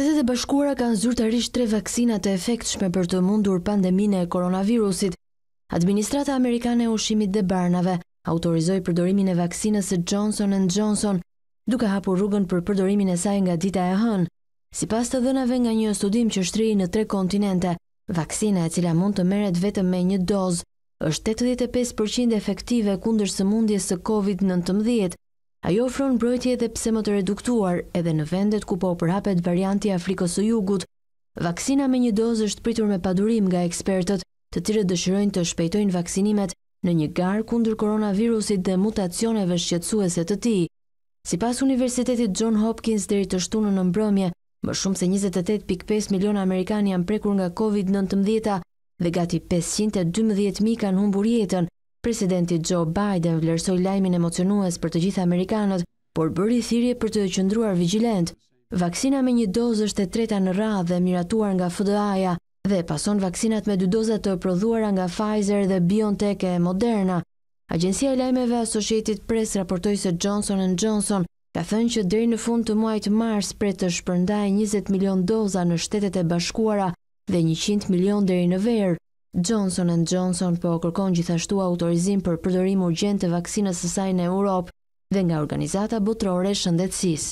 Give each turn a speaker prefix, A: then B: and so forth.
A: Shtetet e bashkuara kanë zyrtarisht tre vaksinat e efektshme për të mundur pandemine e koronavirusit. Administrata Amerikane e Ushimit dhe Barnave autorizoi përdorimin e vaksinës e Johnson Johnson, duke hapur rrugën për përdorimin e saj nga dita e hënë. Si pas të dhënave nga një studim që shtriji në tre kontinente, vaksina e cila mund të meret vetëm me një dozë, është 85% efektive kundër së mundjes së COVID-19, Ajo ofron mbrojtje edhe pse më të reduktuar edhe në vendet ku po përhapet varianti Afrikës së Jugut. Vaksina me një dozë është pritur me padurim nga ekspertët, të cilët dëshirojnë të shpejtojnë vaksinimet në një garë kundër koronavirusit dhe mutacioneve shqetsuese të tij. Sipas Universitetit John Hopkins deri të shtunën në mbrëmje, më shumë se 28.5 milion amerikanë janë prekur nga COVID-19 dhe gati 512.000 kanë humbur jetën, Presidenti Joe Biden vlerësoj lajmin emocionues për të gjithë Amerikanët, por bëri thirje për të qëndruar vigilent. Vaksina me një dozë është e treta në radhë dhe miratuar nga FDA-ja dhe pason vaksinat me dy dozat të prodhuara nga Pfizer dhe BioNTech e Moderna. Agencia e lajmeve Associated Press raportoj se Johnson Johnson ka thënë që dheri në fund të muajt mars për të shpërndaj 20 milion doza në shtetet e bashkuara dhe 100 milion dheri në verë. Johnson Johnson po kërkon gjithashtu autorizim për përdorim urgjent të vaksinës së saj në Europë dhe nga organizata botërore shëndetësish